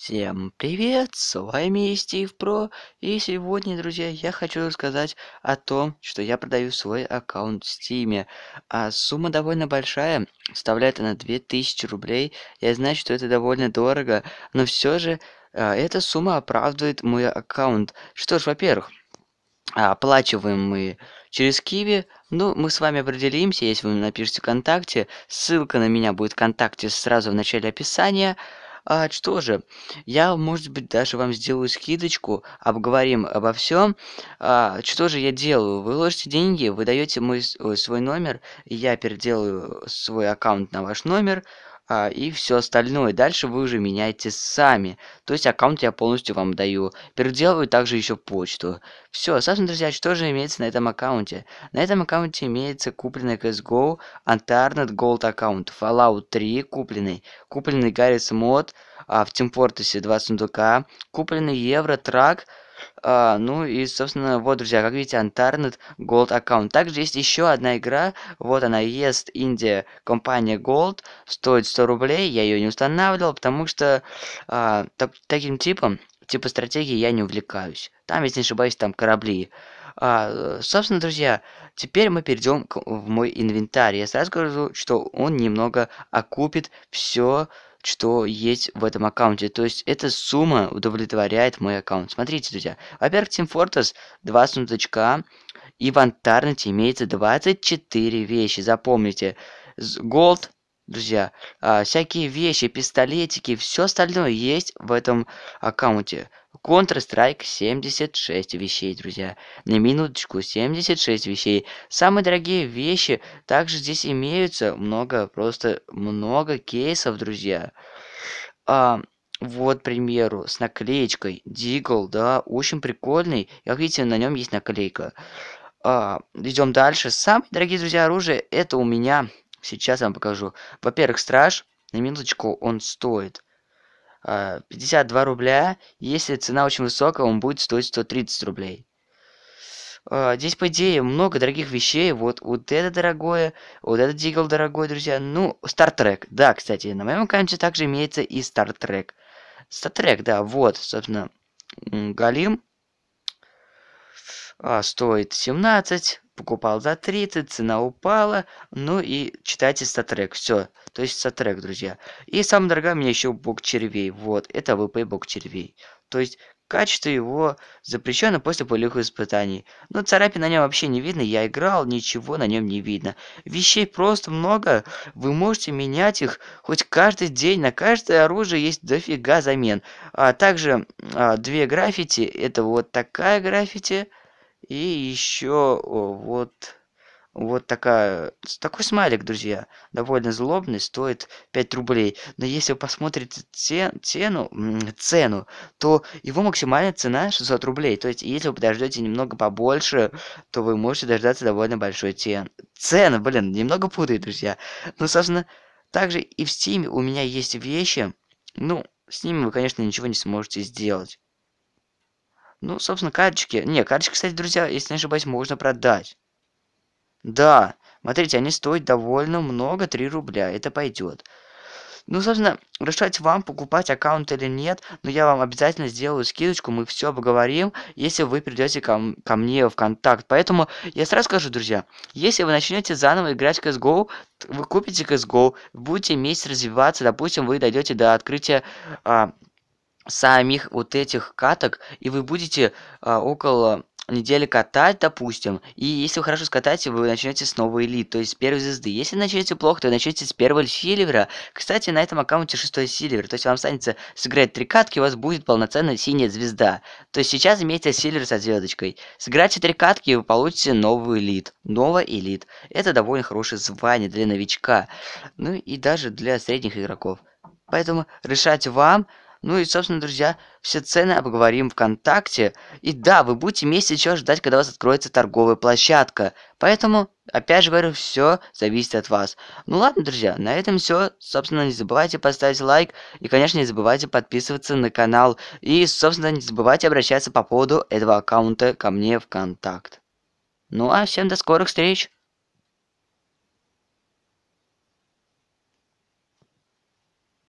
Всем привет, с вами Стив Про, и сегодня, друзья, я хочу рассказать о том, что я продаю свой аккаунт в Steam. А сумма довольно большая, составляет она 2000 рублей, я знаю, что это довольно дорого, но все же а, эта сумма оправдывает мой аккаунт. Что ж, во-первых, оплачиваем мы через Киви, ну, мы с вами определимся, если вы напишите ВКонтакте, ссылка на меня будет в ВКонтакте сразу в начале описания, а, что же, я, может быть, даже вам сделаю скидочку, обговорим обо всем. А, что же я делаю? Вы ложите деньги, вы даете мой, э, свой номер, я переделаю свой аккаунт на ваш номер, а, и все остальное. Дальше вы уже меняете сами. То есть аккаунт я полностью вам даю. Переделываю также еще почту. Все, собственно, друзья, что же имеется на этом аккаунте? На этом аккаунте имеется купленный CSGO, Antarnet Gold аккаунт, Fallout 3 купленный, купленный Garrys Mod, а, в Тимпортесе 2 сундука, купленный Евротрак, Трак, а, ну и, собственно, вот, друзья, как видите, Antarnet Gold аккаунт. Также есть еще одна игра, вот она, есть Индия, компания Gold, стоит 100 рублей, я ее не устанавливал, потому что а, так, таким типом, типа стратегии я не увлекаюсь. Там, если не ошибаюсь, там корабли. А, собственно, друзья, теперь мы перейдем в мой инвентарь. Я сразу скажу, что он немного окупит все что есть в этом аккаунте. То есть эта сумма удовлетворяет мой аккаунт. Смотрите, друзья. Во-первых, Team Fortress 2 сундучка. И в Антарнете имеется 24 вещи. Запомните. Голд, друзья, а, всякие вещи, пистолетики, все остальное есть в этом аккаунте. Counter-Strike 76 вещей, друзья. На минуточку, 76 вещей. Самые дорогие вещи также здесь имеются. Много, просто много кейсов, друзья. А, вот, к примеру, с наклеечкой. Дигл, да, очень прикольный. Как видите, на нем есть наклейка. А, идем дальше. Самые дорогие, друзья, оружие это у меня. Сейчас я вам покажу. Во-первых, страж. На минуточку он стоит 52 э, рубля. Если цена очень высокая, он будет стоить 130 рублей. Э, здесь, по идее, много дорогих вещей. Вот, вот это дорогое, вот этот дигл дорогой, друзья. Ну, Star Trek. Да, кстати, на моем аккаунте также имеется и Star Trek. Star Trek, да, вот, собственно, Галим. А, стоит 17 покупал за 30, цена упала, ну и читайте статрек, все, то есть статрек, друзья. И самая дорогая у меня еще бог червей, вот, это ВП бог червей. То есть качество его запрещено после полевых испытаний. Но ну, царапин на нем вообще не видно, я играл, ничего на нем не видно. Вещей просто много, вы можете менять их хоть каждый день, на каждое оружие есть дофига замен. А также а, две граффити, это вот такая граффити, и еще вот... Вот такая, такой смайлик, друзья. Довольно злобный, стоит 5 рублей. Но если вы посмотрите те, цену, цену, то его максимальная цена 600 рублей. То есть, если вы подождете немного побольше, то вы можете дождаться довольно большой цен. Цены, блин, немного путаю, друзья. Ну, собственно, также и в Steam у меня есть вещи. Ну, с ними вы, конечно, ничего не сможете сделать. Ну, собственно, карточки... Не, карточки, кстати, друзья, если не ошибаюсь, можно продать. Да, смотрите, они стоят довольно много, 3 рубля, это пойдет. Ну, собственно, решать вам, покупать аккаунт или нет, но я вам обязательно сделаю скидочку, мы все обговорим, если вы придете ко, ко мне в контакт. Поэтому я сразу скажу, друзья, если вы начнете заново играть в CSGO, вы купите CSGO, будете месяц развиваться, допустим, вы дойдете до открытия а, самих вот этих каток, и вы будете а, около недели катать, допустим, и если вы хорошо скатаете, вы начнете с новой элит, то есть с первой звезды. Если начнете плохо, то начнете с первого сильвера. Кстати, на этом аккаунте шестой сильвер, то есть вам останется сыграть три катки, у вас будет полноценная синяя звезда. То есть сейчас имеете сильвер со звездочкой. Сыграйте три катки, и вы получите новую элит. новая элит. Это довольно хорошее звание для новичка. Ну и даже для средних игроков. Поэтому решать вам, ну и, собственно, друзья, все цены обговорим ВКонтакте. И да, вы будете вместе еще ждать, когда у вас откроется торговая площадка. Поэтому, опять же говорю, все зависит от вас. Ну ладно, друзья, на этом все. Собственно, не забывайте поставить лайк. И, конечно, не забывайте подписываться на канал. И, собственно, не забывайте обращаться по поводу этого аккаунта ко мне ВКонтакт. Ну а всем до скорых встреч!